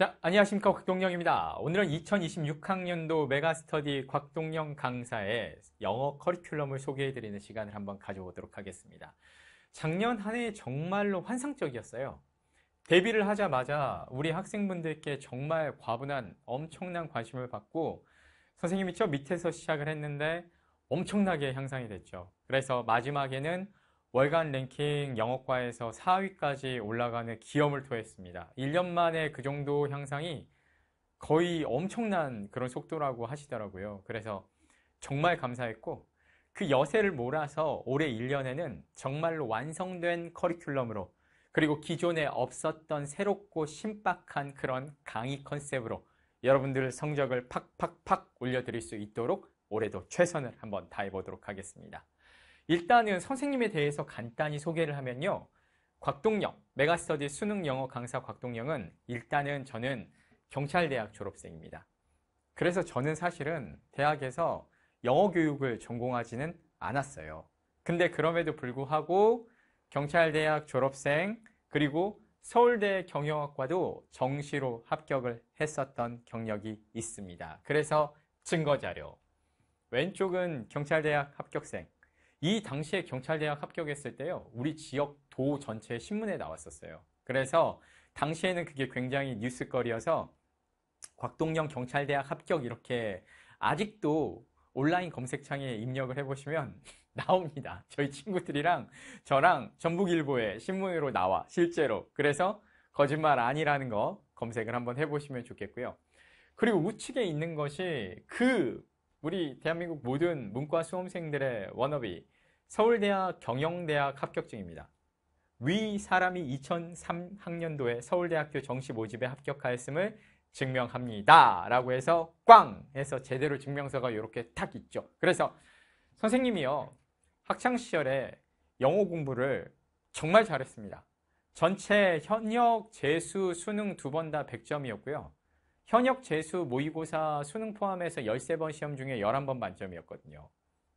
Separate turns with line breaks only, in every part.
자, 안녕하십니까. 곽동영입니다. 오늘은 2026학년도 메가스터디 곽동영 강사의 영어 커리큘럼을 소개해드리는 시간을 한번 가져보도록 하겠습니다. 작년 한 해 정말로 환상적이었어요. 데뷔를 하자마자 우리 학생분들께 정말 과분한 엄청난 관심을 받고 선생님이 저 밑에서 시작을 했는데 엄청나게 향상이 됐죠. 그래서 마지막에는 월간 랭킹 영어과에서 4위까지 올라가는 기염을 토했습니다. 1년 만에 그 정도 향상이 거의 엄청난 그런 속도라고 하시더라고요. 그래서 정말 감사했고 그 여세를 몰아서 올해 1년에는 정말로 완성된 커리큘럼으로 그리고 기존에 없었던 새롭고 신박한 그런 강의 컨셉으로 여러분들 성적을 팍팍팍 올려드릴 수 있도록 올해도 최선을 한번 다해보도록 하겠습니다. 일단은 선생님에 대해서 간단히 소개를 하면요. 곽동영, 메가스터디 수능 영어 강사 곽동영은 일단은 저는 경찰대학 졸업생입니다. 그래서 저는 사실은 대학에서 영어 교육을 전공하지는 않았어요. 근데 그럼에도 불구하고 경찰대학 졸업생 그리고 서울대 경영학과도 정시로 합격을 했었던 경력이 있습니다. 그래서 증거자료. 왼쪽은 경찰대학 합격생, 이 당시에 경찰대학 합격했을 때요. 우리 지역 도 전체 신문에 나왔었어요. 그래서 당시에는 그게 굉장히 뉴스거리여서 곽동영 경찰대학 합격 이렇게 아직도 온라인 검색창에 입력을 해보시면 나옵니다. 저희 친구들이랑 저랑 전북일보에 신문으로 나와 실제로. 그래서 거짓말 아니라는 거 검색을 한번 해보시면 좋겠고요. 그리고 우측에 있는 것이 그 우리 대한민국 모든 문과 수험생들의 워너비 서울대학 경영대학 합격증입니다. 위 사람이 2003학년도에 서울대학교 정시 모집에 합격하였음을 증명합니다. 라고 해서 꽝! 해서 제대로 증명서가 이렇게 탁 있죠. 그래서 선생님이요. 학창시절에 영어 공부를 정말 잘했습니다. 전체 현역 재수 수능 두 번 다 100점이었고요. 현역 재수 모의고사 수능 포함해서 13번 시험 중에 11번 만점이었거든요.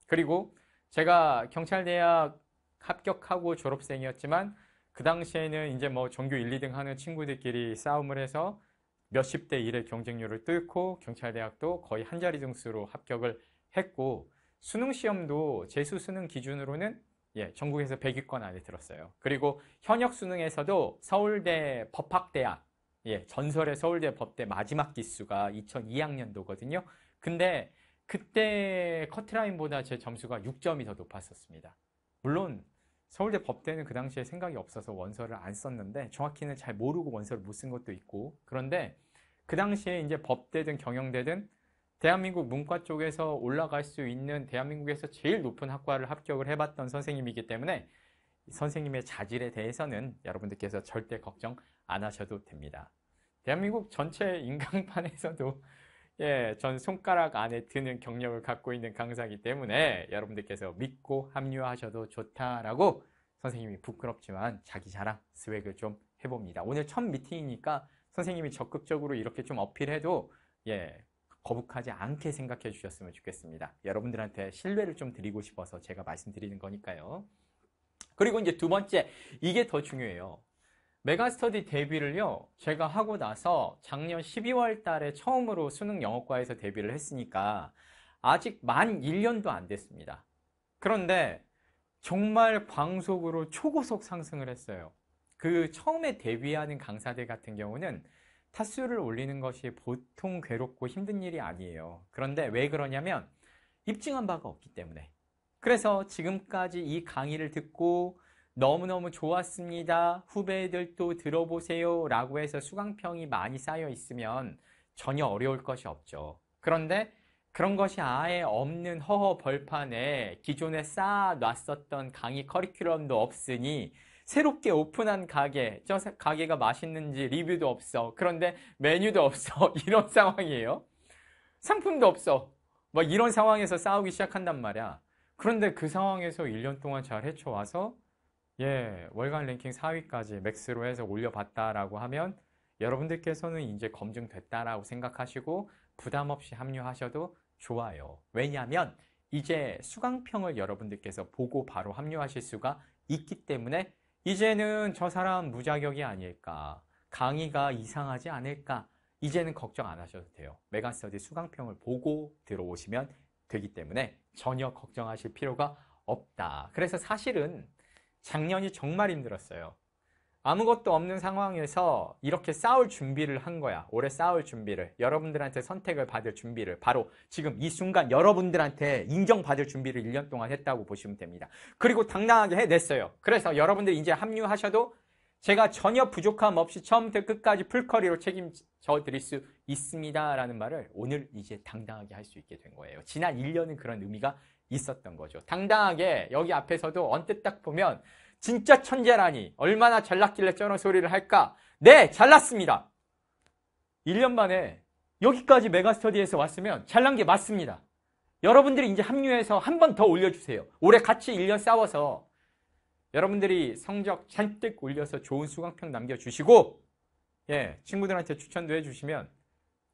그리고 제가 경찰대학 합격하고 졸업생이었지만 그 당시에는 이제 뭐 전교 1, 2등 하는 친구들끼리 싸움을 해서 몇십 대일의 경쟁률을 뚫고 경찰대학도 거의 한 자리 등수로 합격을 했고 수능 시험도 재수 수능 기준으로는 예, 전국에서 100위권 안에 들었어요. 그리고 현역 수능에서도 서울대 법학대학 예, 전설의 서울대 법대 마지막 기수가 2002학년도거든요. 근데 그때 커트라인보다 제 점수가 6점이 더 높았었습니다. 물론 서울대 법대는 그 당시에 생각이 없어서 원서를 안 썼는데 정확히는 잘 모르고 원서를 못 쓴 것도 있고 그런데 그 당시에 이제 법대든 경영대든 대한민국 문과 쪽에서 올라갈 수 있는 대한민국에서 제일 높은 학과를 합격을 해봤던 선생님이기 때문에 선생님의 자질에 대해서는 여러분들께서 절대 걱정 안 하셔도 됩니다. 대한민국 전체 인강판에서도 예, 전 손가락 안에 드는 경력을 갖고 있는 강사이기 때문에 여러분들께서 믿고 합류하셔도 좋다라고 선생님이 부끄럽지만 자기 자랑 스웩을 좀 해봅니다. 오늘 첫 미팅이니까 선생님이 적극적으로 이렇게 좀 어필해도 예, 거북하지 않게 생각해 주셨으면 좋겠습니다. 여러분들한테 신뢰를 좀 드리고 싶어서 제가 말씀드리는 거니까요. 그리고 이제 두 번째, 이게 더 중요해요. 메가스터디 데뷔를요 제가 하고 나서 작년 12월 달에 처음으로 수능 영어과에서 데뷔를 했으니까 아직 만 1년도 안 됐습니다 그런데 정말 광속으로 초고속 상승을 했어요 그 처음에 데뷔하는 강사들 같은 경우는 타수를 올리는 것이 보통 괴롭고 힘든 일이 아니에요 그런데 왜 그러냐면 입증한 바가 없기 때문에 그래서 지금까지 이 강의를 듣고 너무너무 좋았습니다. 후배들도 들어보세요. 라고 해서 수강평이 많이 쌓여 있으면 전혀 어려울 것이 없죠. 그런데 그런 것이 아예 없는 허허 벌판에 기존에 쌓아놨었던 강의 커리큘럼도 없으니 새롭게 오픈한 가게, 저 가게가 맛있는지 리뷰도 없어. 그런데 메뉴도 없어. 이런 상황이에요. 상품도 없어. 막 이런 상황에서 싸우기 시작한단 말이야. 그런데 그 상황에서 1년 동안 잘 헤쳐와서 예, 월간 랭킹 4위까지 맥스로 해서 올려봤다라고 하면 여러분들께서는 이제 검증됐다라고 생각하시고 부담 없이 합류하셔도 좋아요. 왜냐하면 이제 수강평을 여러분들께서 보고 바로 합류하실 수가 있기 때문에 이제는 저 사람 무자격이 아닐까 강의가 이상하지 않을까 이제는 걱정 안 하셔도 돼요. 메가스터디 수강평을 보고 들어오시면 되기 때문에 전혀 걱정하실 필요가 없다. 그래서 사실은 작년이 정말 힘들었어요. 아무것도 없는 상황에서 이렇게 싸울 준비를 한 거야. 올해 싸울 준비를. 여러분들한테 선택을 받을 준비를. 바로 지금 이 순간 여러분들한테 인정받을 준비를 1년 동안 했다고 보시면 됩니다. 그리고 당당하게 해냈어요. 그래서 여러분들 이제 합류하셔도 제가 전혀 부족함 없이 처음부터 끝까지 풀커리로 책임져 드릴 수 있습니다. 라는 말을 오늘 이제 당당하게 할 수 있게 된 거예요. 지난 1년은 그런 의미가 있었던 거죠. 당당하게 여기 앞에서도 언뜻 딱 보면 진짜 천재라니 얼마나 잘났길래 저런 소리를 할까? 네, 잘났습니다. 1년 만에 여기까지 메가스터디에서 왔으면 잘난 게 맞습니다. 여러분들이 이제 합류해서 한 번 더 올려주세요. 올해 같이 1년 싸워서 여러분들이 성적 잔뜩 올려서 좋은 수강평 남겨주시고 예 친구들한테 추천도 해주시면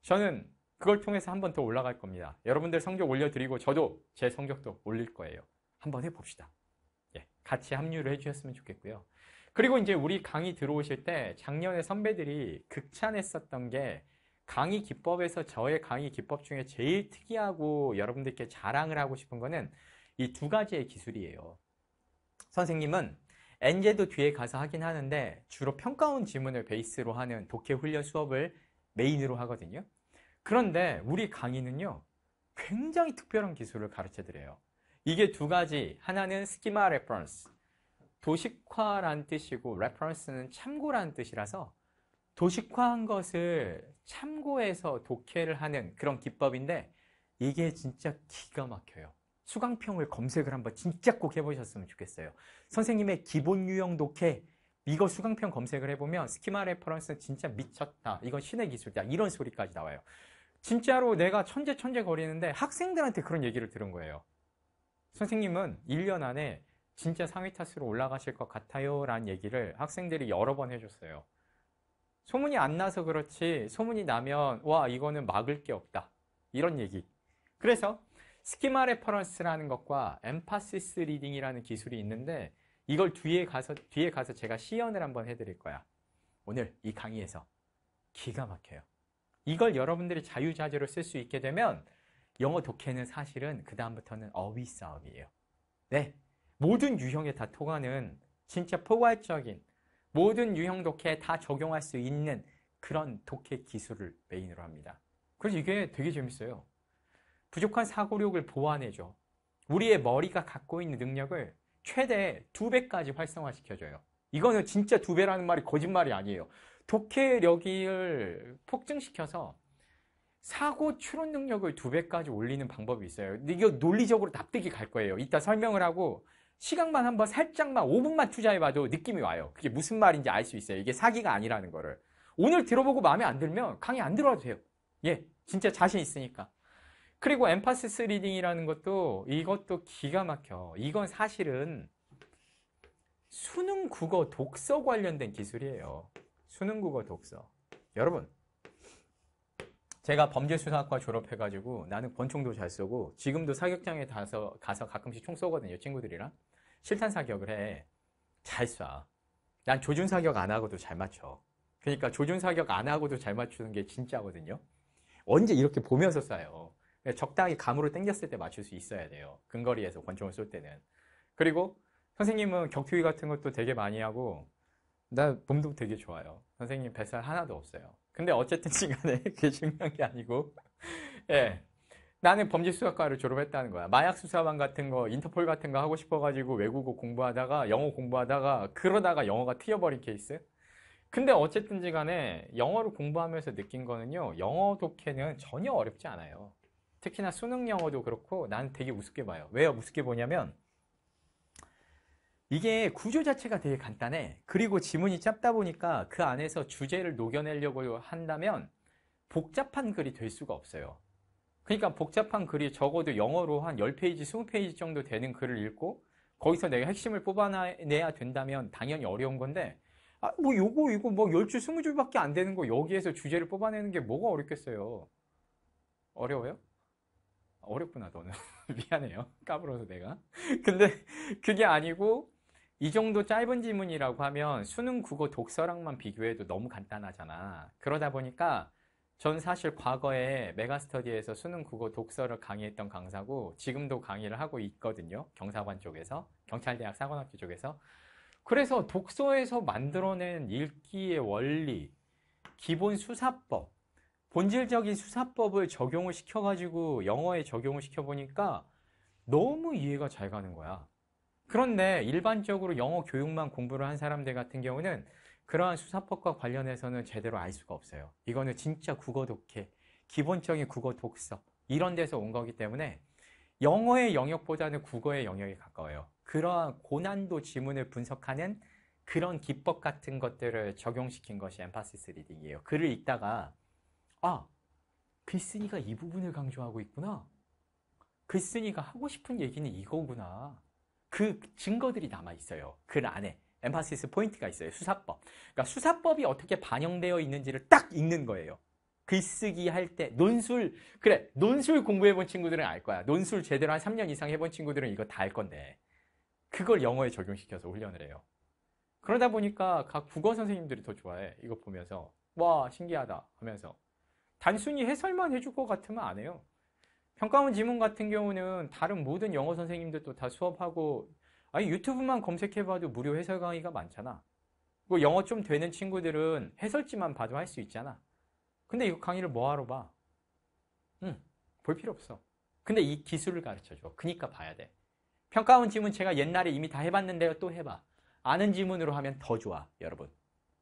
저는 그걸 통해서 한 번 더 올라갈 겁니다. 여러분들 성적 올려드리고 저도 제 성적도 올릴 거예요. 한 번 해봅시다. 예, 같이 합류를 해주셨으면 좋겠고요. 그리고 이제 우리 강의 들어오실 때 작년에 선배들이 극찬했었던 게 강의 기법에서 저의 강의 기법 중에 제일 특이하고 여러분들께 자랑을 하고 싶은 거는 이 두 가지의 기술이에요. 선생님은 엔제도 뒤에 가서 하긴 하는데 주로 평가원 지문을 베이스로 하는 독해 훈련 수업을 메인으로 하거든요. 그런데 우리 강의는요. 굉장히 특별한 기술을 가르쳐 드려요. 이게 두 가지. 하나는 스키마 레퍼런스. 도식화란 뜻이고 레퍼런스는 참고란 뜻이라서 도식화한 것을 참고해서 독해를 하는 그런 기법인데 이게 진짜 기가 막혀요. 수강평을 검색을 한번 진짜 꼭 해보셨으면 좋겠어요. 선생님의 기본 유형 독해 이거 수강평 검색을 해보면 스키마 레퍼런스 는 진짜 미쳤다. 이건 신의 기술이다. 이런 소리까지 나와요. 진짜로 내가 천재 천재 거리는데 학생들한테 그런 얘기를 들은 거예요. 선생님은 1년 안에 진짜 상위 탓으로 올라가실 것 같아요 라는 얘기를 학생들이 여러 번 해줬어요. 소문이 안 나서 그렇지 소문이 나면 와 이거는 막을 게 없다 이런 얘기. 그래서 스키마 레퍼런스라는 것과 엠파시스 리딩이라는 기술이 있는데 이걸 뒤에 가서 뒤에 가서 제가 시연을 한번 해드릴 거야. 오늘 이 강의에서 기가 막혀요. 이걸 여러분들이 자유자재로 쓸 수 있게 되면 영어 독해는 사실은 그 다음부터는 어휘 싸움이에요. 네, 모든 유형의 다 통화는 진짜 포괄적인 모든 유형 독해에 다 적용할 수 있는 그런 독해 기술을 메인으로 합니다. 그래서 이게 되게 재밌어요. 부족한 사고력을 보완해줘. 우리의 머리가 갖고 있는 능력을 최대 2배까지 활성화시켜줘요. 이거는 진짜 2배라는 말이 거짓말이 아니에요. 독해력을 폭증시켜서 사고 추론 능력을 두 배까지 올리는 방법이 있어요. 이거 논리적으로 납득이 갈 거예요. 이따 설명을 하고 시간만 한번 살짝만 5분만 투자해봐도 느낌이 와요. 그게 무슨 말인지 알 수 있어요. 이게 사기가 아니라는 거를. 오늘 들어보고 마음에 안 들면 강의 안 들어와도 돼요. 예, 진짜 자신 있으니까. 그리고 엠파시스 리딩이라는 것도 이것도 기가 막혀. 이건 사실은 수능 국어 독서 관련된 기술이에요. 수능국어 독서. 여러분, 제가 범죄수사학과 졸업해가지고 나는 권총도 잘 쏘고 지금도 사격장에 가서, 가서 가끔씩 총 쏘거든요, 친구들이랑. 실탄 사격을 해. 잘 쏴. 난 조준 사격 안 하고도 잘 맞춰. 그러니까 조준 사격 안 하고도 잘 맞추는 게 진짜거든요. 언제 이렇게 보면서 쏴요. 적당히 감으로 당겼을 때 맞출 수 있어야 돼요. 근거리에서 권총을 쏠 때는. 그리고 선생님은 격투기 같은 것도 되게 많이 하고 나 몸도 되게 좋아요. 선생님 뱃살 하나도 없어요. 근데 어쨌든 시간에 그게 중요한 게 아니고, 예. 나는 범죄수사과를 졸업했다는 거야. 마약수사반 같은 거, 인터폴 같은 거 하고 싶어가지고 외국어 공부하다가, 영어 공부하다가, 그러다가 영어가 트여버린 케이스? 근데 어쨌든지 간에 영어를 공부하면서 느낀 거는요, 영어 독해는 전혀 어렵지 않아요. 특히나 수능 영어도 그렇고, 난 되게 우습게 봐요. 왜요? 우습게 보냐면, 이게 구조 자체가 되게 간단해. 그리고 지문이 짧다 보니까 그 안에서 주제를 녹여내려고 한다면 복잡한 글이 될 수가 없어요. 그러니까 복잡한 글이 적어도 영어로 한 10페이지, 20페이지 정도 되는 글을 읽고 거기서 내가 핵심을 뽑아내야 된다면 당연히 어려운 건데 아, 뭐 요거 이거 뭐 10줄, 20줄밖에 안 되는 거 여기에서 주제를 뽑아내는 게 뭐가 어렵겠어요. 어려워요? 어렵구나 너는 미안해요 까불어서 내가 근데 그게 아니고 이 정도 짧은 지문이라고 하면 수능 국어 독서랑만 비교해도 너무 간단하잖아. 그러다 보니까 전 사실 과거에 메가스터디에서 수능 국어 독서를 강의했던 강사고 지금도 강의를 하고 있거든요. 경사관 쪽에서, 경찰대학 사관학교 쪽에서. 그래서 독서에서 만들어낸 읽기의 원리, 기본 수사법, 본질적인 수사법을 적용을 시켜가지고 영어에 적용을 시켜보니까 너무 이해가 잘 가는 거야. 그런데 일반적으로 영어 교육만 공부를 한 사람들 같은 경우는 그러한 수사법과 관련해서는 제대로 알 수가 없어요. 이거는 진짜 국어 독해, 기본적인 국어 독서 이런 데서 온 거기 때문에 영어의 영역보다는 국어의 영역에 가까워요. 그러한 고난도 지문을 분석하는 그런 기법 같은 것들을 적용시킨 것이 엠파시스 리딩이에요. 글을 읽다가 아, 글쓴이가 이 부분을 강조하고 있구나. 글쓴이가 하고 싶은 얘기는 이거구나. 그 증거들이 남아 있어요. 그 안에 엠파시스 포인트가 있어요. 수사법. 그러니까 수사법이 어떻게 반영되어 있는지를 딱 읽는 거예요. 글쓰기 할 때 논술 그래 논술 공부해본 친구들은 알 거야. 논술 제대로 한 3년 이상 해본 친구들은 이거 다 알 건데 그걸 영어에 적용시켜서 훈련을 해요. 그러다 보니까 각 국어 선생님들이 더 좋아해. 이거 보면서 와 신기하다 하면서 단순히 해설만 해줄 것 같으면 안 해요. 평가원 지문 같은 경우는 다른 모든 영어 선생님들도 다 수업하고 아니 유튜브만 검색해봐도 무료 해설 강의가 많잖아. 그 영어 좀 되는 친구들은 해설지만 봐도 할 수 있잖아. 근데 이거 강의를 뭐하러 봐? 응, 볼 필요 없어. 근데 이 기술을 가르쳐줘. 그니까 봐야 돼. 평가원 지문 제가 옛날에 이미 다 해봤는데요. 또 해봐. 아는 지문으로 하면 더 좋아, 여러분.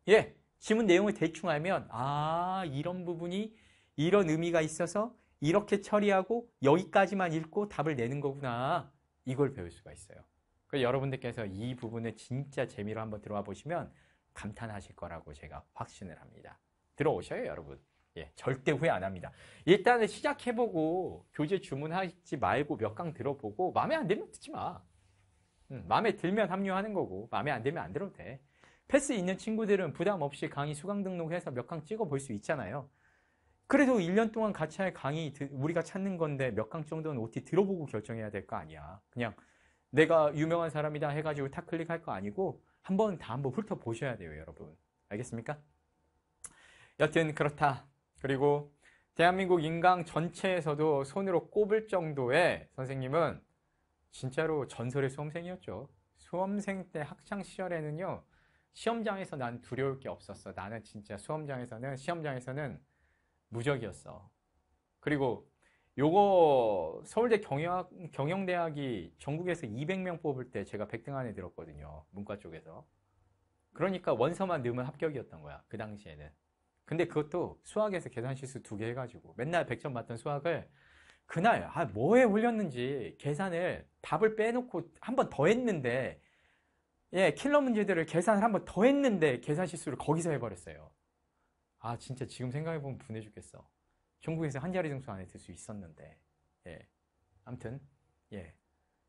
예, 지문 내용을 대충 알면 아, 이런 부분이 이런 의미가 있어서 이렇게 처리하고 여기까지만 읽고 답을 내는 거구나. 이걸 배울 수가 있어요. 그래서 여러분들께서 이 부분을 진짜 재미로 한번 들어와 보시면 감탄하실 거라고 제가 확신을 합니다. 들어오셔요, 여러분. 예, 절대 후회 안 합니다. 일단은 시작해보고 교재 주문하지 말고 몇 강 들어보고 마음에 안 들면 듣지 마. 음, 마음에 들면 합류하는 거고 마음에 안 들면 안 들어도 돼. 패스 있는 친구들은 부담 없이 강의 수강 등록해서 몇 강 찍어볼 수 있잖아요. 그래도 1년 동안 같이 할 강의 우리가 찾는 건데 몇 강 정도는 OT 들어보고 결정해야 될 거 아니야. 그냥 내가 유명한 사람이다 해가지고 탁 클릭할 거 아니고 한번 다 한 번 훑어보셔야 돼요, 여러분. 알겠습니까? 여튼 그렇다. 그리고 대한민국 인강 전체에서도 손으로 꼽을 정도의 선생님은 진짜로 전설의 수험생이었죠. 수험생 때 학창 시절에는요. 시험장에서 난 두려울 게 없었어. 나는 진짜 수험장에서는 시험장에서는 무적이었어. 그리고 요거 서울대 경영학, 경영대학이 전국에서 200명 뽑을 때 제가 100등 안에 들었거든요. 문과 쪽에서. 그러니까 원서만 넣으면 합격이었던 거야. 그 당시에는. 근데 그것도 수학에서 계산 실수 두 개 해가지고 맨날 100점 맞던 수학을 그날 아 뭐에 올렸는지 계산을 답을 빼놓고 한 번 더 했는데 예 킬러 문제들을 계산을 한 번 더 했는데 계산 실수를 거기서 해버렸어요. 아 진짜 지금 생각해보면 분해 죽겠어. 중국에서한 자리 정수 안에 들 수 있었는데 예. 암튼 예.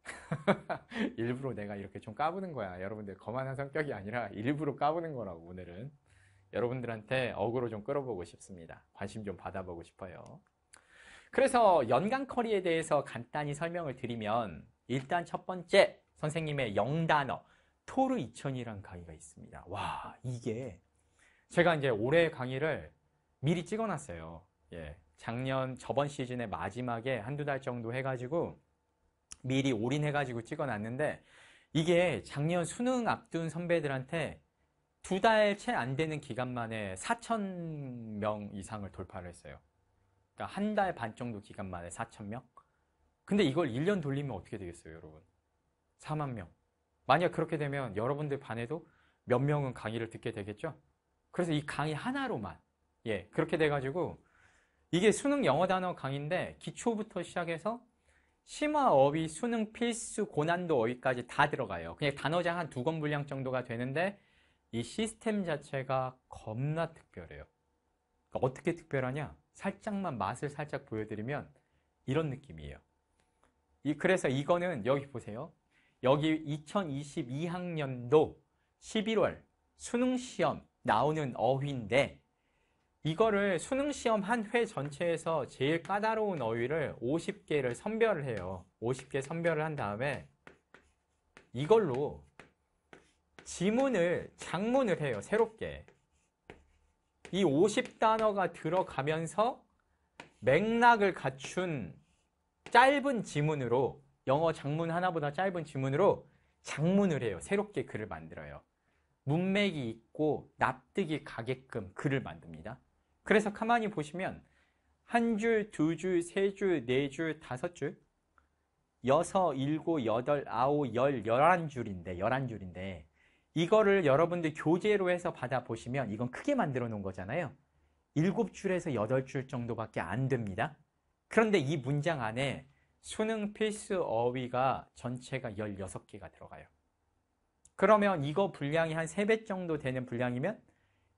일부러 내가 이렇게 좀 까부는 거야. 여러분들 거만한 성격이 아니라 일부러 까부는 거라고 오늘은 여러분들한테 어그로 좀 끌어보고 싶습니다. 관심 좀 받아보고 싶어요. 그래서 연간 커리에 대해서 간단히 설명을 드리면 일단 첫 번째 선생님의 영단어 토르 이천이란 강의가 있습니다. 와 이게 제가 이제 올해 강의를 미리 찍어놨어요. 예. 작년 저번 시즌의 마지막에 한두 달 정도 해가지고 미리 올인해가지고 찍어놨는데 이게 작년 수능 앞둔 선배들한테 두 달 채 안 되는 기간 만에 4천 명 이상을 돌파를 했어요. 그러니까 한 달 반 정도 기간 만에 4천 명. 근데 이걸 1년 돌리면 어떻게 되겠어요, 여러분? 4만 명. 만약 그렇게 되면 여러분들 반에도 몇 명은 강의를 듣게 되겠죠? 그래서 이 강의 하나로만 예 그렇게 돼가지고 이게 수능 영어 단어 강의인데 기초부터 시작해서 심화 어휘, 수능 필수, 고난도 어휘까지 다 들어가요. 그냥 단어장 한 두 권 분량 정도가 되는데 이 시스템 자체가 겁나 특별해요. 그러니까 어떻게 특별하냐? 살짝만 맛을 살짝 보여드리면 이런 느낌이에요. 이 그래서 이거는 여기 보세요. 여기 2022학년도 11월 수능 시험 나오는 어휘인데 이거를 수능 시험 한 회 전체에서 제일 까다로운 어휘를 50개를 선별을 해요. 50개 선별을 한 다음에 이걸로 지문을 장문을 해요. 새롭게. 이 50단어가 들어가면서 맥락을 갖춘 짧은 지문으로 영어 장문 하나보다 짧은 지문으로 장문을 해요. 새롭게 글을 만들어요. 문맥이 있고 납득이 가게끔 글을 만듭니다. 그래서 가만히 보시면 한 줄, 두 줄, 세 줄, 네 줄, 다섯 줄, 여섯, 일곱, 여덟, 아홉, 열, 열한 줄인데, 열한 줄인데, 이거를 여러분들 교재로 해서 받아보시면 이건 크게 만들어 놓은 거잖아요. 일곱 줄에서 여덟 줄 정도밖에 안 됩니다. 그런데 이 문장 안에 수능 필수 어휘가 전체가 16개가 들어가요. 그러면 이거 분량이 한 3배 정도 되는 분량이면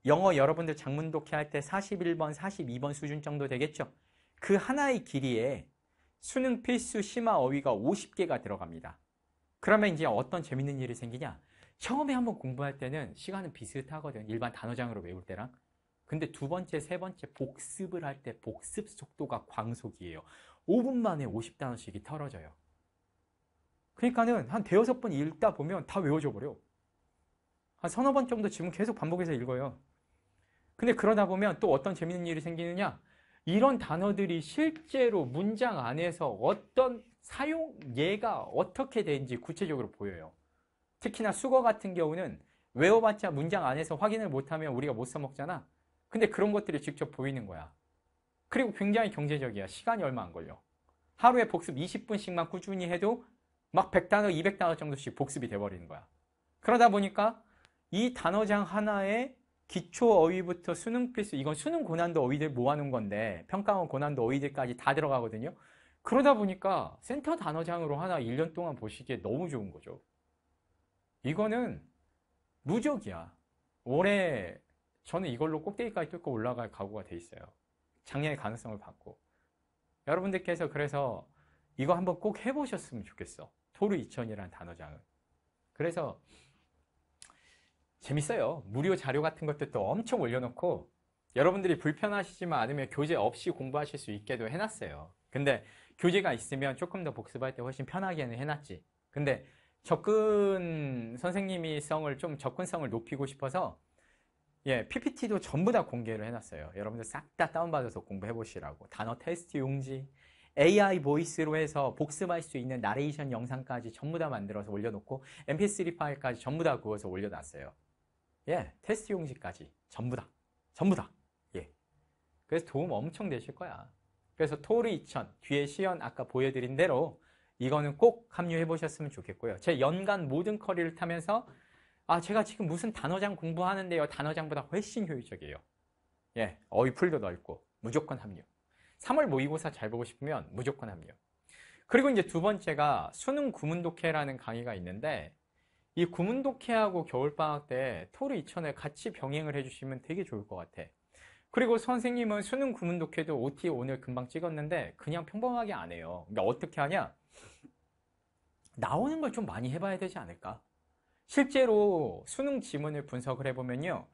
영어 여러분들 장문 독해할 때 41번, 42번 수준 정도 되겠죠. 그 하나의 길이에 수능 필수 심화 어휘가 50개가 들어갑니다. 그러면 이제 어떤 재밌는 일이 생기냐? 처음에 한번 공부할 때는 시간은 비슷하거든. 일반 단어장으로 외울 때랑. 근데 두 번째, 세 번째 복습을 할 때 복습 속도가 광속이에요. 5분 만에 50단어씩이 털어져요. 그러니까는 한 대여섯 번 읽다 보면 다 외워져 버려. 한 서너 번 정도 지문 계속 반복해서 읽어요. 근데 그러다 보면 또 어떤 재밌는 일이 생기느냐? 이런 단어들이 실제로 문장 안에서 어떤 사용 예가 어떻게 되는지 구체적으로 보여요. 특히나 수거 같은 경우는 외워봤자 문장 안에서 확인을 못하면 우리가 못 써먹잖아. 근데 그런 것들이 직접 보이는 거야. 그리고 굉장히 경제적이야. 시간이 얼마 안 걸려. 하루에 복습 20분씩만 꾸준히 해도 막 100단어, 200단어 정도씩 복습이 돼버리는 거야. 그러다 보니까 이 단어장 하나에 기초 어휘부터 수능 필수, 이건 수능 고난도 어휘들 모아놓은 건데 평가원 고난도 어휘들까지 다 들어가거든요. 그러다 보니까 센터 단어장으로 하나 1년 동안 보시기에 너무 좋은 거죠. 이거는 무적이야. 올해 저는 이걸로 꼭대기까지 뚫고 올라갈 각오가 돼 있어요. 작년에 가능성을 받고. 여러분들께서 그래서 이거 한번 꼭 해보셨으면 좋겠어. 포르 이천이라는 단어장을. 그래서 재밌어요. 무료 자료 같은 것들도 엄청 올려놓고 여러분들이 불편하시지만 않으면 교재 없이 공부하실 수 있게도 해놨어요. 근데 교재가 있으면 조금 더 복습할 때 훨씬 편하게는 해놨지. 근데 접근 선생님이 성을 좀 접근성을 높이고 싶어서 예, PPT도 전부 다 공개를 해놨어요. 여러분들 싹 다 다운받아서 공부해 보시라고. 단어 테스트 용지, AI 보이스로 해서 복습할 수 있는 나레이션 영상까지 전부 다 만들어서 올려놓고 mp3 파일까지 전부 다 구워서 올려놨어요. 예, 테스트 용지까지 전부 다, 전부 다. 예. 그래서 도움 엄청 되실 거야. 그래서 토르 2000 뒤에 시연 아까 보여드린 대로 이거는 꼭 합류해 보셨으면 좋겠고요. 제 연간 모든 커리를 타면서 아 제가 지금 무슨 단어장 공부하는데요. 단어장보다 훨씬 효율적이에요. 예, 어휘풀도 넓고 무조건 합류. 3월 모의고사 잘 보고 싶으면 무조건 합격. 그리고 이제 두 번째가 수능 구문독해라는 강의가 있는데 이 구문독해하고 겨울방학 때 토르 2 0 0 0을 같이 병행을 해주시면 되게 좋을 것 같아. 그리고 선생님은 수능 구문독해도 OT 오늘 금방 찍었는데 그냥 평범하게 안 해요. 그러니까 어떻게 하냐? 나오는 걸 좀 많이 해봐야 되지 않을까? 실제로 수능 지문을 분석을 해보면요.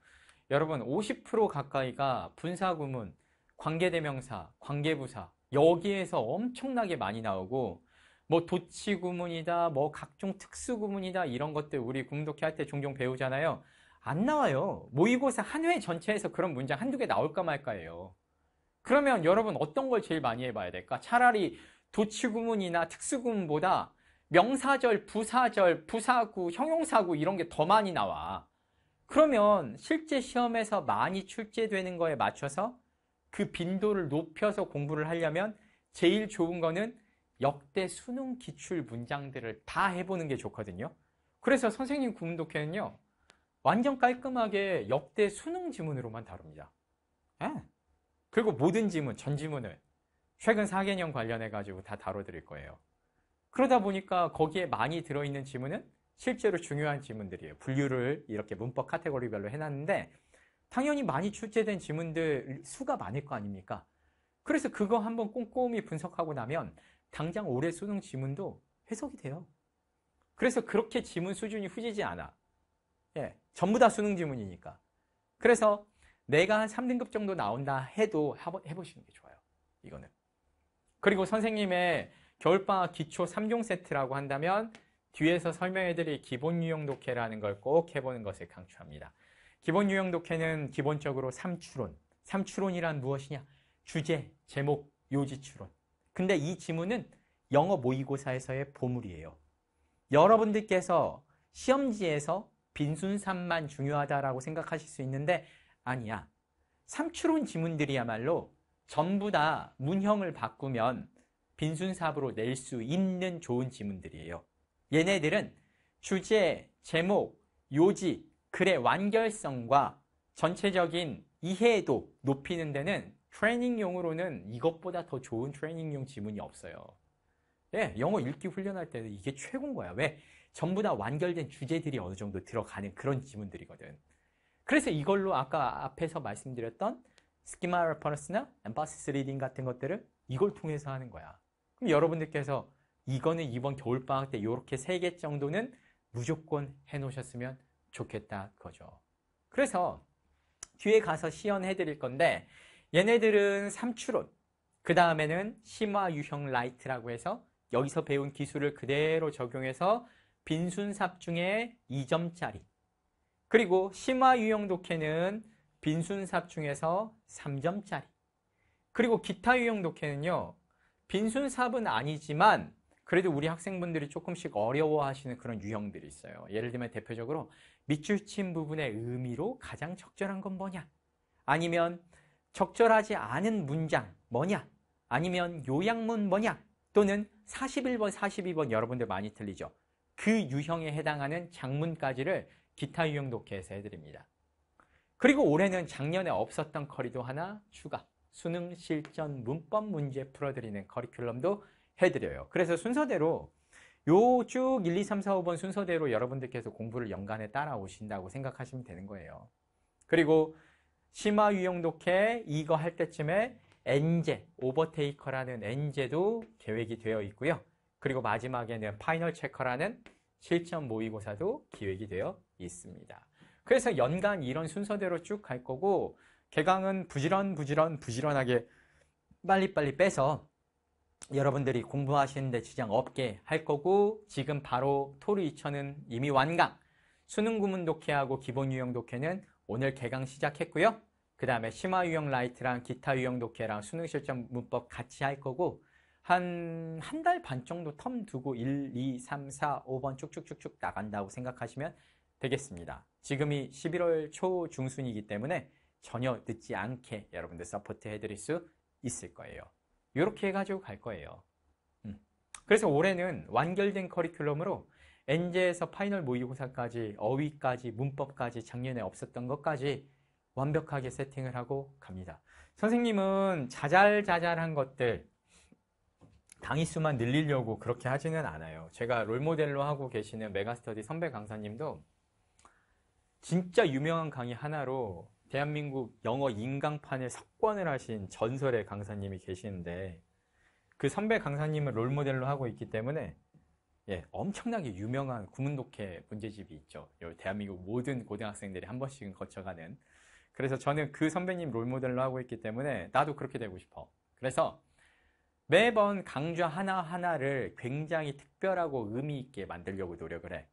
여러분 50% 가까이가 분사구문, 관계대명사, 관계부사 여기에서 엄청나게 많이 나오고 뭐 도치구문이다, 뭐 각종 특수구문이다 이런 것들 우리 공독해 할때 종종 배우잖아요. 안 나와요. 모의고사 한 회 전체에서 그런 문장 한두 개 나올까 말까예요. 그러면 여러분 어떤 걸 제일 많이 해봐야 될까? 차라리 도치구문이나 특수구문보다 명사절, 부사절, 부사구, 형용사구 이런 게 더 많이 나와. 그러면 실제 시험에서 많이 출제되는 거에 맞춰서 그 빈도를 높여서 공부를 하려면 제일 좋은 거는 역대 수능 기출 문장들을 다 해보는 게 좋거든요. 그래서 선생님 구문독해는요. 완전 깔끔하게 역대 수능 지문으로만 다룹니다. 예. 그리고 모든 지문, 전 지문을 최근 4개년 관련해가지고 다 다뤄드릴 거예요. 그러다 보니까 거기에 많이 들어있는 지문은 실제로 중요한 지문들이에요. 분류를 이렇게 문법 카테고리별로 해놨는데 당연히 많이 출제된 지문들 수가 많을 거 아닙니까? 그래서 그거 한번 꼼꼼히 분석하고 나면 당장 올해 수능 지문도 해석이 돼요. 그래서 그렇게 지문 수준이 후지지 않아. 예, 전부 다 수능 지문이니까. 그래서 내가 한 3등급 정도 나온다 해도 해보시는 게 좋아요. 이거는. 그리고 선생님의 겨울방학 기초 3종 세트라고 한다면 뒤에서 설명해드릴 기본 유형 독해라는 걸 꼭 해보는 것을 강추합니다. 기본 유형 독해는 기본적으로 3추론. 3추론이란 무엇이냐? 주제, 제목, 요지 추론. 근데 이 지문은 영어 모의고사에서의 보물이에요. 여러분들께서 시험지에서 빈순산만 중요하다라고 생각하실 수 있는데 아니야. 3추론 지문들이야말로 전부 다 문형을 바꾸면 빈순삽으로 낼 수 있는 좋은 지문들이에요. 얘네들은 주제, 제목, 요지, 글의 완결성과 전체적인 이해도 높이는 데는 트레이닝용으로는 이것보다 더 좋은 트레이닝용 지문이 없어요. 예, 영어 읽기 훈련할 때는 이게 최고인 거야. 왜? 전부 다 완결된 주제들이 어느 정도 들어가는 그런 지문들이거든. 그래서 이걸로 아까 앞에서 말씀드렸던 스키마 레퍼런스나 엠파시스 리딩 같은 것들을 이걸 통해서 하는 거야. 그럼 여러분들께서 이거는 이번 겨울방학 때 이렇게 세 개 정도는 무조건 해놓으셨으면 좋겠다 그거죠. 그래서 뒤에 가서 시연해 드릴 건데 얘네들은 삼출론그 다음에는 심화 유형 라이트라고 해서 여기서 배운 기술을 그대로 적용해서 빈순삽 중에 2점짜리 그리고 심화 유형 독해는 빈순삽 중에서 3점짜리 그리고 기타 유형 독해는요 빈순삽은 아니지만 그래도 우리 학생분들이 조금씩 어려워하시는 그런 유형들이 있어요. 예를 들면 대표적으로 밑줄친 부분의 의미로 가장 적절한 건 뭐냐? 아니면 적절하지 않은 문장 뭐냐? 아니면 요약문 뭐냐? 또는 41번, 42번 여러분들 많이 틀리죠. 그 유형에 해당하는 장문까지를 기타 유형 독해에서 해드립니다. 그리고 올해는 작년에 없었던 커리도 하나 추가. 수능 실전 문법 문제 풀어드리는 커리큘럼도 해드려요. 그래서 순서대로 요 쭉 1, 2, 3, 4, 5번 순서대로 여러분들께서 공부를 연간에 따라오신다고 생각하시면 되는 거예요. 그리고 심화 유형 독해 이거 할 때쯤에 엔제, 오버테이커라는 엔제도 계획이 되어 있고요. 그리고 마지막에는 파이널 체커라는 실전 모의고사도 기획이 되어 있습니다. 그래서 연간 이런 순서대로 쭉 갈 거고 개강은 부지런 부지런 부지런하게 빨리빨리 빼서 여러분들이 공부하시는데 지장 없게 할 거고 지금 바로 토르 2천은 이미 완강 수능 구문 독해하고 기본 유형 독해는 오늘 개강 시작했고요 그 다음에 심화 유형 라이트랑 기타 유형 독해랑 수능 실전 문법 같이 할 거고 한 한 달 반 정도 텀 두고 1, 2, 3, 4, 5번 쭉쭉쭉쭉 나간다고 생각하시면 되겠습니다 지금이 11월 초 중순이기 때문에 전혀 늦지 않게 여러분들 서포트 해드릴 수 있을 거예요 이렇게 해가지고 갈 거예요. 음. 그래서 올해는 완결된 커리큘럼으로 엔제에서 파이널 모의고사까지 어휘까지 문법까지 작년에 없었던 것까지 완벽하게 세팅을 하고 갑니다. 선생님은 자잘자잘한 것들 강의수만 늘리려고 그렇게 하지는 않아요. 제가 롤모델로 하고 계시는 메가스터디 선배 강사님도 진짜 유명한 강의 하나로 대한민국 영어 인강판을 석권을 하신 전설의 강사님이 계시는데 그 선배 강사님을 롤모델로 하고 있기 때문에 예, 엄청나게 유명한 구문독해 문제집이 있죠. 대한민국 모든 고등학생들이 한 번씩은 거쳐가는. 그래서 저는 그 선배님 롤모델로 하고 있기 때문에 나도 그렇게 되고 싶어. 그래서 매번 강좌 하나하나를 굉장히 특별하고 의미 있게 만들려고 노력을 해.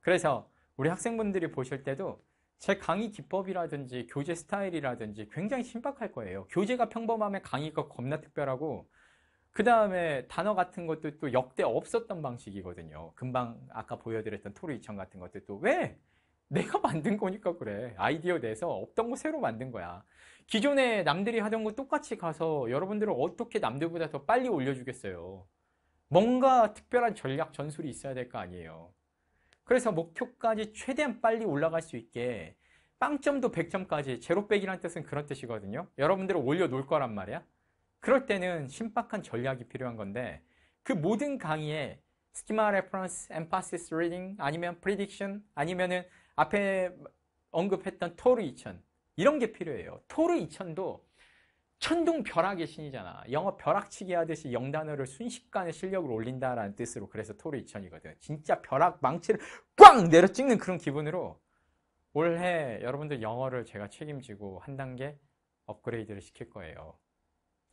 그래서 우리 학생분들이 보실 때도 제 강의 기법이라든지 교재 스타일이라든지 굉장히 신박할 거예요. 교재가 평범하면 강의가 겁나 특별하고 그 다음에 단어 같은 것도 또 역대 없었던 방식이거든요. 금방 아까 보여드렸던 토르 이천 같은 것도 또 왜? 내가 만든 거니까 그래. 아이디어 내서 없던 거 새로 만든 거야. 기존에 남들이 하던 거 똑같이 가서 여러분들은 어떻게 남들보다 더 빨리 올려주겠어요. 뭔가 특별한 전략 전술이 있어야 될 거 아니에요. 그래서 목표까지 최대한 빨리 올라갈 수 있게 빵점도 100점까지 제로 빼기란 뜻은 그런 뜻이거든요. 여러분들을 올려놓을 거란 말이야. 그럴 때는 심박한 전략이 필요한 건데 그 모든 강의에 스키마 레퍼런스, 엠파시스 리딩 아니면 프리딕션 아니면은 앞에 언급했던 토르 2000 이런 게 필요해요. 토르 2 0 0 0도 천둥 벼락의 신이잖아. 영어 벼락치기 하듯이 영단어를 순식간에 실력을 올린다라는 뜻으로 그래서 토르 이천이거든. 진짜 벼락 망치를 꽝 내려 찍는 그런 기분으로 올해 여러분들 영어를 제가 책임지고 한 단계 업그레이드를 시킬 거예요.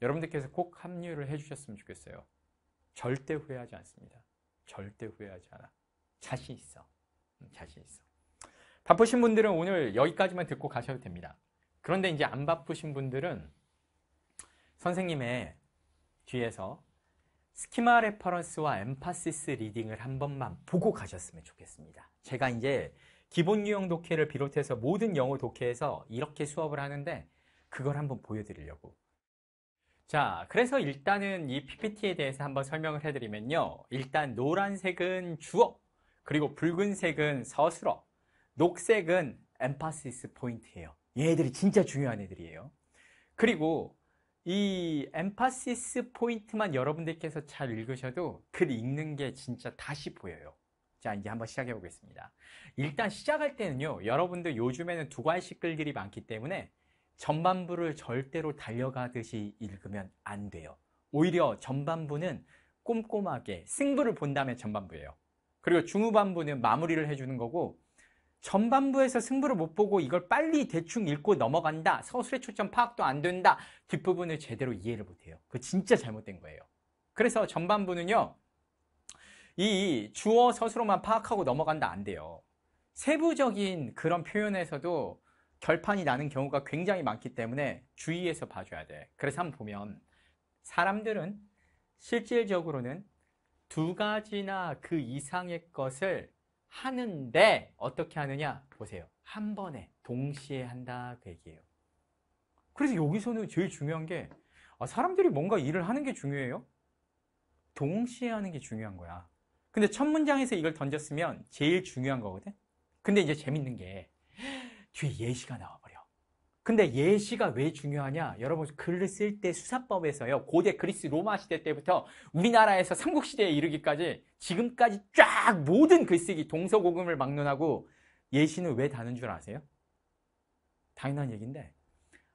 여러분들께서 꼭 합류를 해주셨으면 좋겠어요. 절대 후회하지 않습니다. 절대 후회하지 않아. 자신 있어. 자신 있어. 바쁘신 분들은 오늘 여기까지만 듣고 가셔도 됩니다. 그런데 이제 안 바쁘신 분들은 선생님의 뒤에서 스키마 레퍼런스와 엠파시스 리딩을 한 번만 보고 가셨으면 좋겠습니다. 제가 이제 기본 유형 독해를 비롯해서 모든 영어 독해에서 이렇게 수업을 하는데 그걸 한번 보여드리려고. 자, 그래서 일단은 이 PPT에 대해서 한번 설명을 해드리면요. 일단 노란색은 주어, 그리고 붉은색은 서술어, 녹색은 엠파시스 포인트예요. 얘들이 진짜 중요한 애들이에요. 그리고 이 엠파시스 포인트만 여러분들께서 잘 읽으셔도 글 읽는 게 진짜 다시 보여요. 자, 이제 한번 시작해 보겠습니다. 일단 시작할 때는요, 여러분들 요즘에는 두괄식 글들이 많기 때문에 전반부를 절대로 달려가듯이 읽으면 안 돼요. 오히려 전반부는 꼼꼼하게 승부를 본 다음에 전반부예요. 그리고 중후반부는 마무리를 해주는 거고, 전반부에서 승부를 못 보고 이걸 빨리 대충 읽고 넘어간다. 서술의 초점 파악도 안 된다. 뒷부분을 제대로 이해를 못 해요. 그 진짜 잘못된 거예요. 그래서 전반부는요. 이 주어 서술로만 파악하고 넘어간다 안 돼요. 세부적인 그런 표현에서도 결판이 나는 경우가 굉장히 많기 때문에 주의해서 봐줘야 돼. 그래서 한번 보면 사람들은 실질적으로는 두 가지나 그 이상의 것을 하는데 어떻게 하느냐? 보세요. 한 번에 동시에 한다 그 얘기예요. 그래서 여기서는 제일 중요한 게 아, 사람들이 뭔가 일을 하는 게 중요해요? 동시에 하는 게 중요한 거야. 근데 첫 문장에서 이걸 던졌으면 제일 중요한 거거든? 근데 이제 재밌는 게 뒤에 예시가 나와 근데 예시가 왜 중요하냐? 여러분 글을 쓸 때 수사법에서요. 고대 그리스 로마 시대 때부터 우리나라에서 삼국시대에 이르기까지 지금까지 쫙 모든 글쓰기 동서고금을 막론하고 예시는 왜 다는 줄 아세요? 당연한 얘기인데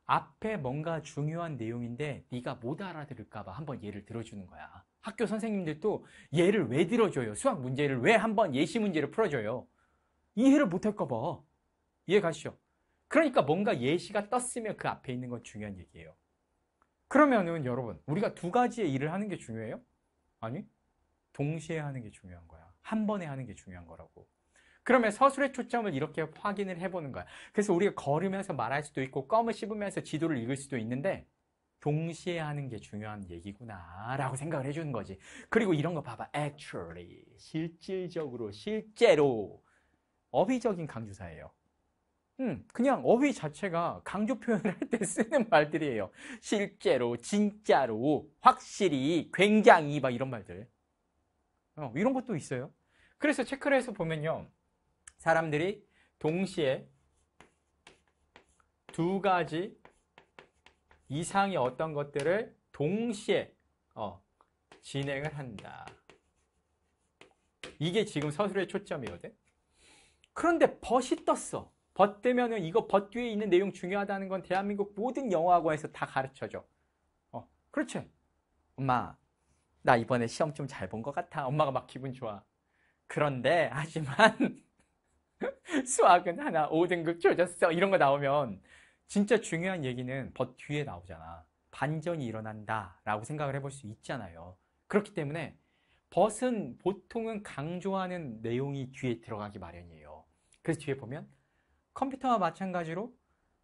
앞에 뭔가 중요한 내용인데 네가 못 알아들을까 봐 한번 예를 들어주는 거야. 학교 선생님들도 예를 왜 들어줘요? 수학 문제를 왜 한번 예시 문제를 풀어줘요? 이해를 못할까 봐. 이해 가시죠? 그러니까 뭔가 예시가 떴으면 그 앞에 있는 건 중요한 얘기예요. 그러면은 여러분, 우리가 두 가지의 일을 하는 게 중요해요? 아니, 동시에 하는 게 중요한 거야. 한 번에 하는 게 중요한 거라고. 그러면 서술의 초점을 이렇게 확인을 해보는 거야. 그래서 우리가 걸으면서 말할 수도 있고 껌을 씹으면서 지도를 읽을 수도 있는데 동시에 하는 게 중요한 얘기구나 라고 생각을 해주는 거지. 그리고 이런 거 봐봐. actually, 실질적으로, 실제로 어휘적인 강조사예요. 음, 그냥 어휘 자체가 강조 표현을 할 때 쓰는 말들이에요. 실제로, 진짜로, 확실히, 굉장히 막 이런 말들. 어, 이런 것도 있어요. 그래서 체크를 해서 보면요. 사람들이 동시에 두 가지 이상의 어떤 것들을 동시에 어, 진행을 한다. 이게 지금 서술의 초점이거든. 그런데 벗이 떴어. 벗대면은 이거 벗 뒤에 있는 내용 중요하다는 건 대한민국 모든 영어학원에서 다 가르쳐줘. 어, 그렇지. 엄마, 나 이번에 시험 좀 잘 본 것 같아. 엄마가 막 기분 좋아. 그런데, 하지만, 수학은 하나 5등급 조졌어. 이런 거 나오면, 진짜 중요한 얘기는 벗 뒤에 나오잖아. 반전이 일어난다. 라고 생각을 해볼 수 있잖아요. 그렇기 때문에, 벗은 보통은 강조하는 내용이 뒤에 들어가기 마련이에요. 그래서 뒤에 보면, 컴퓨터와 마찬가지로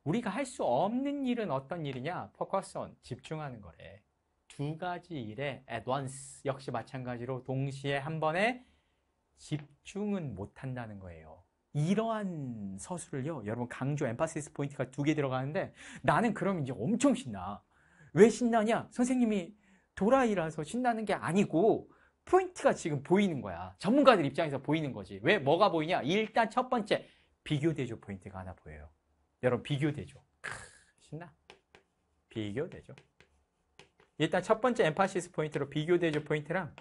우리가 할 수 없는 일은 어떤 일이냐? 포커스 온, 집중하는 거래. 두 가지 일에 at once 역시 마찬가지로 동시에 한 번에 집중은 못 한다는 거예요. 이러한 서술을요, 여러분 강조 엠파시스 포인트가 두 개 들어가는데 나는 그럼 이제 엄청 신나. 왜 신나냐? 선생님이 도라이라서 신나는 게 아니고 포인트가 지금 보이는 거야. 전문가들 입장에서 보이는 거지. 왜 뭐가 보이냐? 일단 첫 번째 비교대조 포인트가 하나 보여요. 여러분 비교대조. 크, 신나? 비교대조. 일단 첫 번째 엠파시스 포인트로 비교대조 포인트랑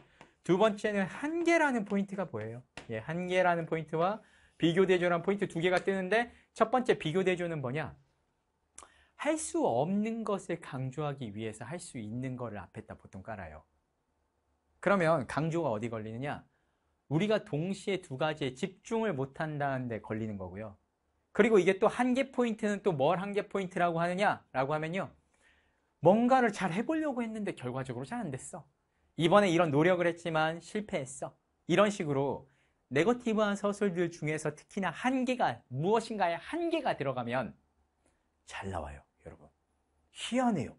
두 번째는 한계라는 포인트가 보여요. 예, 한계라는 포인트와 비교대조라는 포인트 두 개가 뜨는데 첫 번째 비교대조는 뭐냐? 할 수 없는 것을 강조하기 위해서 할 수 있는 것을 앞에다 보통 깔아요. 그러면 강조가 어디 걸리느냐? 우리가 동시에 두 가지에 집중을 못한다는 데 걸리는 거고요. 그리고 이게 또 한계 포인트는 또 뭘 한계 포인트라고 하느냐라고 하면요. 뭔가를 잘 해보려고 했는데 결과적으로 잘 안 됐어. 이번에 이런 노력을 했지만 실패했어. 이런 식으로 네거티브한 서술들 중에서 특히나 한계가 무엇인가에 한계가 들어가면 잘 나와요, 여러분. 희한해요.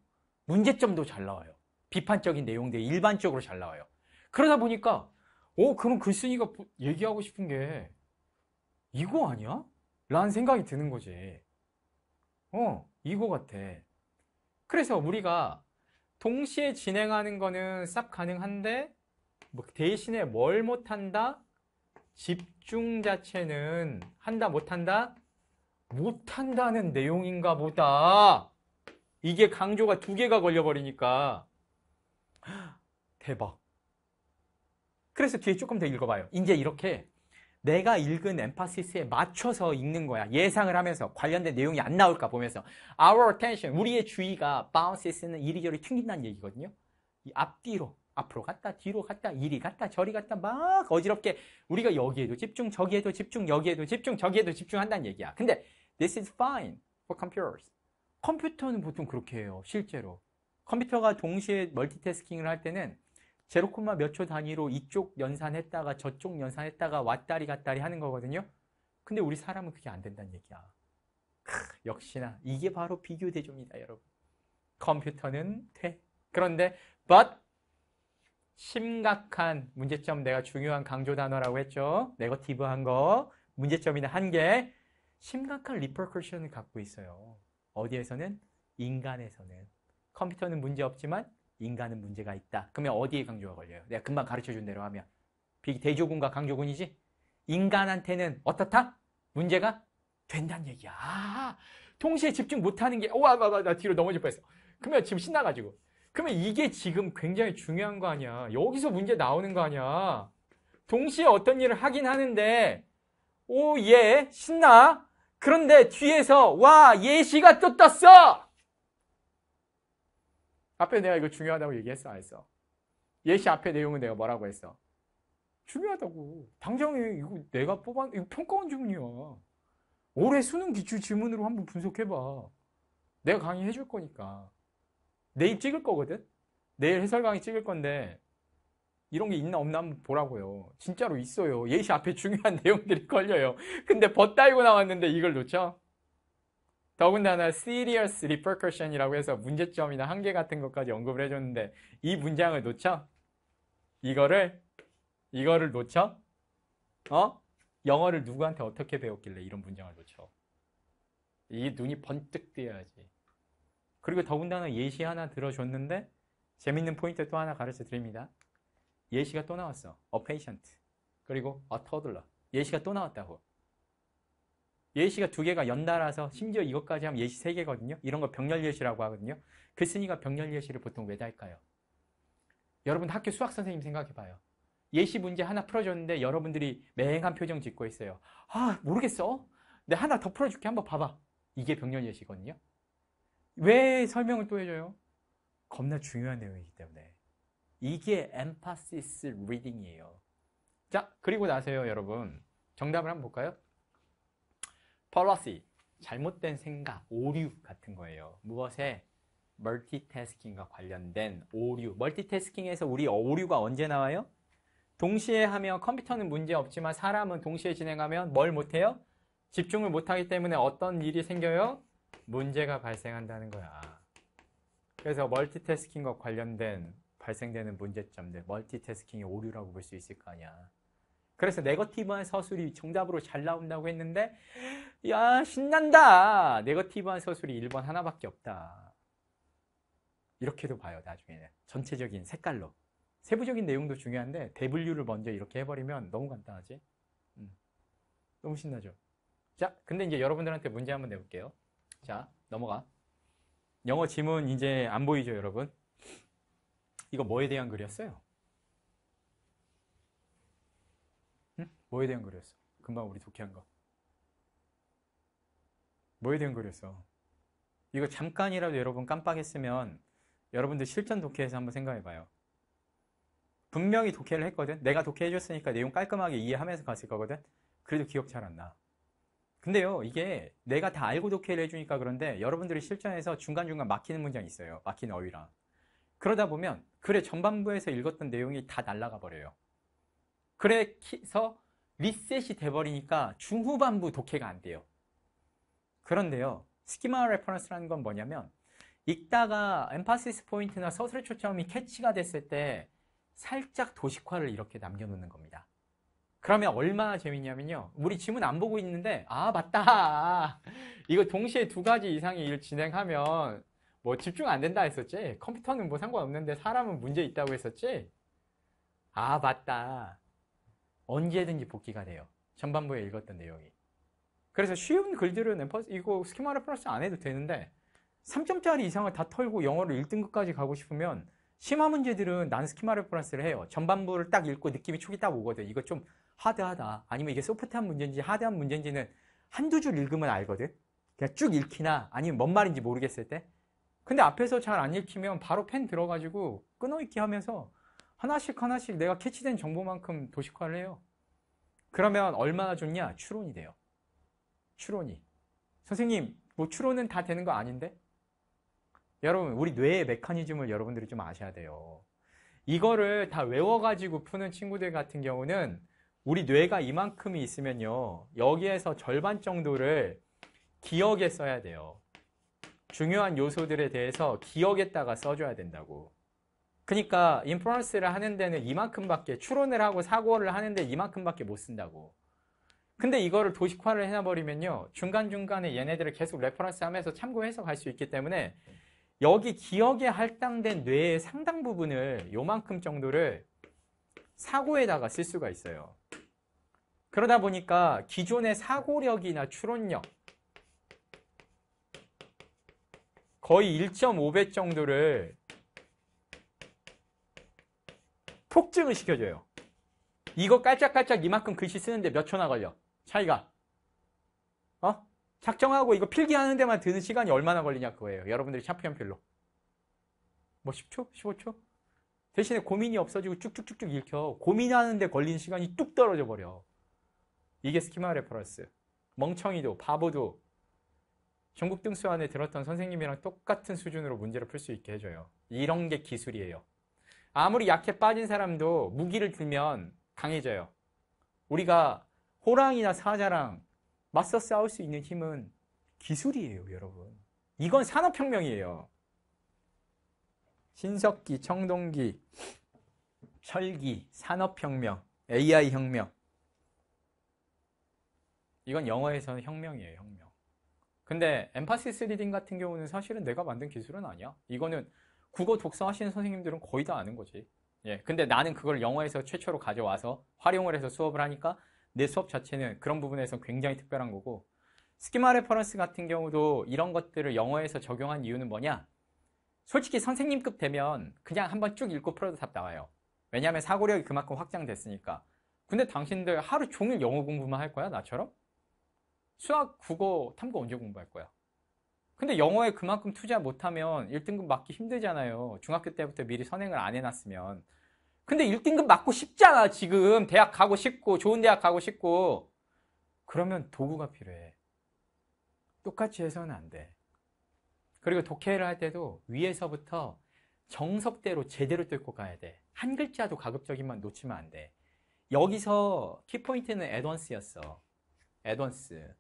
문제점도 잘 나와요. 비판적인 내용들이 일반적으로 잘 나와요. 그러다 보니까 오, 어, 그럼 글쓴이가 얘기하고 싶은 게 이거 아니야? 라는 생각이 드는 거지. 어, 이거 같아. 그래서 우리가 동시에 진행하는 거는 싹 가능한데 뭐 대신에 뭘 못한다? 집중 자체는 한다 못한다? 못한다는 내용인가 보다. 이게 강조가 두 개가 걸려버리니까 대박. 그래서 뒤에 조금 더 읽어봐요. 이제 이렇게 내가 읽은 엠파시스에 맞춰서 읽는 거야. 예상을 하면서 관련된 내용이 안 나올까 보면서 Our attention, 우리의 주의가 bounces는 이리저리 튕긴다는 얘기거든요. 이 앞뒤로, 앞으로 갔다, 뒤로 갔다, 이리 갔다, 저리 갔다 막 어지럽게 우리가 여기에도 집중, 저기에도 집중, 여기에도 집중, 저기에도 집중한다는 얘기야. 근데 this is fine for computers. 컴퓨터는 보통 그렇게 해요, 실제로. 컴퓨터가 동시에 멀티태스킹을 할 때는 제로콤마 몇 초 단위로 이쪽 연산했다가 저쪽 연산했다가 왔다리 갔다리 하는 거거든요. 근데 우리 사람은 그게 안 된다는 얘기야. 크, 역시나 이게 바로 비교 대조입니다, 여러분. 컴퓨터는 돼. 그런데 but 심각한 문제점 내가 중요한 강조 단어라고 했죠. 네거티브한 거, 문제점이나 한계, 심각한 리퍼커션을 갖고 있어요. 어디에서는 인간에서는 컴퓨터는 문제 없지만 인간은 문제가 있다. 그러면 어디에 강조가 걸려요? 내가 금방 가르쳐준 대로 하면. 대조군과 강조군이지? 인간한테는 어떻다? 문제가 된다는 얘기야. 아, 동시에 집중 못하는 게, 와, 나, 나, 나 뒤로 넘어질 뻔했어. 그러면 지금 신나가지고. 그러면 이게 지금 굉장히 중요한 거 아니야. 여기서 문제 나오는 거 아니야. 동시에 어떤 일을 하긴 하는데, 오, 예, 신나? 그런데 뒤에서, 와, 예시가 또 떴어! 앞에 내가 이거 중요하다고 얘기했어, 안 했어? 예시 앞에 내용은 내가 뭐라고 했어? 중요하다고. 당장 이거 내가 뽑아, 이거 평가원 지문이야. 올해 수능 기출 질문으로 한번 분석해봐. 내가 강의해 줄 거니까. 내일 찍을 거거든? 내일 해설 강의 찍을 건데, 이런 게 있나 없나 한번 보라고요. 진짜로 있어요. 예시 앞에 중요한 내용들이 걸려요. 근데 벗 달고 나왔는데 이걸 놓쳐? 더군다나 serious repercussion이라고 해서 문제점이나 한계 같은 것까지 언급을 해줬는데 이 문장을 놓쳐? 이거를 이거를 놓쳐? 어? 영어를 누구한테 어떻게 배웠길래 이런 문장을 놓쳐? 이 눈이 번뜩 뜨여야지. 그리고 더군다나 예시 하나 들어줬는데 재밌는 포인트 또 하나 가르쳐 드립니다. 예시가 또 나왔어. A patient. 그리고 a toddler. 예시가 또 나왔다고. 예시가 두 개가 연달아서 심지어 이것까지 하면 예시 세 개거든요. 이런 거 병렬 예시라고 하거든요. 글쓴이가 병렬 예시를 보통 왜 달까요? 여러분 학교 수학 선생님 생각해봐요. 예시 문제 하나 풀어줬는데 여러분들이 맹한 표정 짓고 있어요. 아 모르겠어. 내 하나 더 풀어줄게. 한번 봐봐. 이게 병렬 예시거든요. 왜 설명을 또 해줘요? 겁나 중요한 내용이기 때문에. 이게 엠파시스 리딩이에요. 자, 그리고 나서요, 여러분. 정답을 한번 볼까요? policy, 잘못된 생각, 오류 같은 거예요. 무엇에? 멀티태스킹과 관련된 오류. 멀티태스킹에서 우리 오류가 언제 나와요? 동시에 하면 컴퓨터는 문제없지만 사람은 동시에 진행하면 뭘 못해요? 집중을 못하기 때문에 어떤 일이 생겨요? 문제가 발생한다는 거야. 그래서 멀티태스킹과 관련된 발생되는 문제점들, 멀티태스킹의 오류라고 볼 수 있을 거 아니야. 그래서 네거티브한 서술이 정답으로 잘 나온다고 했는데 야 신난다. 네거티브한 서술이 1번 하나밖에 없다. 이렇게도 봐요 나중에는 전체적인 색깔로 세부적인 내용도 중요한데 대분류를 먼저 이렇게 해버리면 너무 간단하지 음. 너무 신나죠 자 근데 이제 여러분들한테 문제 한번 내볼게요 자 넘어가 영어 지문 이제 안 보이죠 여러분 이거 뭐에 대한 글이었어요 뭐에 대한 거이어 금방 우리 독해한 거. 뭐에 대한 거이어 이거 잠깐이라도 여러분 깜빡했으면 여러분들 실전 독해에서 한번 생각해봐요. 분명히 독해를 했거든. 내가 독해해줬으니까 내용 깔끔하게 이해하면서 갔을 거거든. 그래도 기억 잘 안 나. 근데요, 이게 내가 다 알고 독해를 해주니까 그런데 여러분들이 실전에서 중간중간 막히는 문장이 있어요. 막히는 어휘랑. 그러다 보면, 그래, 전반부에서 읽었던 내용이 다 날아가 버려요. 그래서 리셋이 돼버리니까 중후반부 독해가 안 돼요. 그런데요. 스키마 레퍼런스라는 건 뭐냐면 읽다가 엠파시스 포인트나 서술의 초점이 캐치가 됐을 때 살짝 도식화를 이렇게 남겨놓는 겁니다. 그러면 얼마나 재밌냐면요. 우리 지문 안 보고 있는데 아 맞다. 이거 동시에 두 가지 이상의 일을 진행하면 뭐 집중 안 된다 했었지. 컴퓨터는 뭐 상관없는데 사람은 문제 있다고 했었지. 아 맞다. 언제든지 복귀가 돼요. 전반부에 읽었던 내용이. 그래서 쉬운 글들은 엠퍼, 이거 스키마를 플러스 안 해도 되는데 3점짜리 이상을 다 털고 영어를 1등급까지 가고 싶으면 심화 문제들은 난 스키마를 플러스를 해요. 전반부를 딱 읽고 느낌이 초기 딱 오거든. 이거 좀 하드하다. 아니면 이게 소프트한 문제인지 하드한 문제인지는 한두 줄 읽으면 알거든. 그냥 쭉 읽히나 아니면 뭔 말인지 모르겠을 때. 근데 앞에서 잘 안 읽히면 바로 펜 들어가지고 끊어읽기 하면서 하나씩 하나씩 내가 캐치된 정보만큼 도식화를 해요. 그러면 얼마나 좋냐? 추론이 돼요. 추론이. 선생님, 뭐 추론은 다 되는 거 아닌데? 여러분, 우리 뇌의 메커니즘을 여러분들이 좀 아셔야 돼요. 이거를 다 외워가지고 푸는 친구들 같은 경우는 우리 뇌가 이만큼이 있으면요. 여기에서 절반 정도를 기억에 써야 돼요. 중요한 요소들에 대해서 기억에다가 써줘야 된다고. 그러니까 인프런스를 하는 데는 이만큼밖에 추론을 하고 사고를 하는데 이만큼밖에 못 쓴다고. 근데 이거를 도식화를 해놔버리면요. 중간중간에 얘네들을 계속 레퍼런스 하면서 참고해서 갈 수 있기 때문에 여기 기억에 할당된 뇌의 상당 부분을 요만큼 정도를 사고에다가 쓸 수가 있어요. 그러다 보니까 기존의 사고력이나 추론력 거의 1.5배 정도를 폭증을 시켜줘요. 이거 깔짝깔짝 이만큼 글씨 쓰는데 몇 초나 걸려. 차이가. 어? 작정하고 이거 필기하는 데만 드는 시간이 얼마나 걸리냐 그거예요. 여러분들이 샤프 연필로. 뭐 10초? 15초? 대신에 고민이 없어지고 쭉쭉쭉쭉 읽혀. 고민하는데 걸린 시간이 뚝 떨어져 버려. 이게 스키마 레퍼런스. 멍청이도 바보도 전국 등수 안에 들었던 선생님이랑 똑같은 수준으로 문제를 풀 수 있게 해줘요. 이런 게 기술이에요. 아무리 약해 빠진 사람도 무기를 들면 강해져요. 우리가 호랑이나 사자랑 맞서 싸울 수 있는 힘은 기술이에요, 여러분. 이건 산업혁명이에요. 신석기, 청동기, 철기, 산업혁명, AI 혁명. 이건 영어에서는 혁명이에요, 혁명. 근데 엠파시스 리딩 같은 경우는 사실은 내가 만든 기술은 아니야. 이거는 국어 독서하시는 선생님들은 거의 다 아는 거지. 예. 근데 나는 그걸 영어에서 최초로 가져와서 활용을 해서 수업을 하니까 내 수업 자체는 그런 부분에서 굉장히 특별한 거고 스키마 레퍼런스 같은 경우도 이런 것들을 영어에서 적용한 이유는 뭐냐? 솔직히 선생님급 되면 그냥 한번 쭉 읽고 풀어도 답 나와요. 왜냐하면 사고력이 그만큼 확장됐으니까. 근데 당신들 하루 종일 영어 공부만 할 거야? 나처럼? 수학, 국어, 탐구 언제 공부할 거야? 근데 영어에 그만큼 투자 못하면 1등급 맞기 힘들잖아요. 중학교 때부터 미리 선행을 안 해놨으면. 근데 1등급 맞고 싶잖아, 지금. 대학 가고 싶고, 좋은 대학 가고 싶고. 그러면 도구가 필요해. 똑같이 해서는 안 돼. 그리고 독해를 할 때도 위에서부터 정석대로 제대로 뚫고 가야 돼. 한 글자도 가급적이면 놓치면 안 돼. 여기서 키포인트는 애던스였어. 애던스.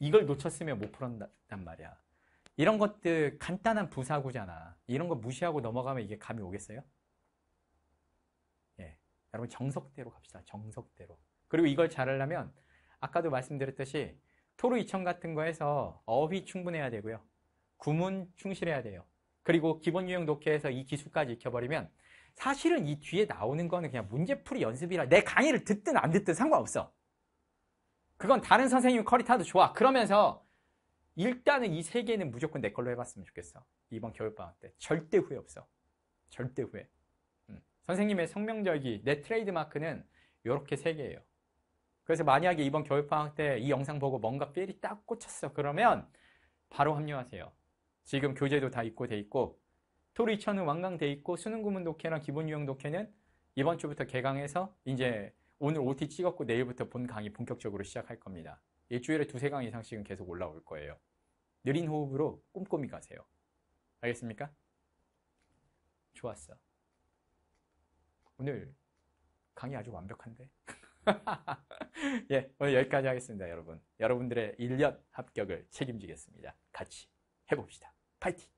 이걸 놓쳤으면 못 풀었단 말이야. 이런 것들 간단한 부사구잖아. 이런 거 무시하고 넘어가면 이게 감이 오겠어요? 예. 여러분 정석대로 갑시다. 정석대로. 그리고 이걸 잘하려면 아까도 말씀드렸듯이 토르 이천 같은 거 해서 어휘 충분해야 되고요. 구문 충실해야 돼요. 그리고 기본 유형 독해에서 이 기술까지 익혀버리면 사실은 이 뒤에 나오는 거는 그냥 문제풀이 연습이라 내 강의를 듣든 안 듣든 상관없어. 그건 다른 선생님 커리타도 좋아. 그러면서 일단은 이 세 개는 무조건 내 걸로 해봤으면 좋겠어. 이번 겨울방학 때. 절대 후회 없어. 절대 후회. 음. 선생님의 성명절기, 내 트레이드마크는 요렇게세 개예요. 그래서 만약에 이번 겨울방학 때 이 영상 보고 뭔가 삘이딱 꽂혔어. 그러면 바로 합류하세요. 지금 교재도 다입고돼 있고 토리천은 완강 돼 있고 수능 구문 독해랑 기본 유형 독해는 이번 주부터 개강해서 이제 오늘 OT 찍었고 내일부터 본 강의 본격적으로 시작할 겁니다. 일주일에 두세 강 이상씩은 계속 올라올 거예요. 느린 호흡으로 꼼꼼히 가세요. 알겠습니까? 좋았어. 오늘 강의 아주 완벽한데? 예, 오늘 여기까지 하겠습니다, 여러분. 여러분들의 1년 합격을 책임지겠습니다. 같이 해봅시다. 파이팅!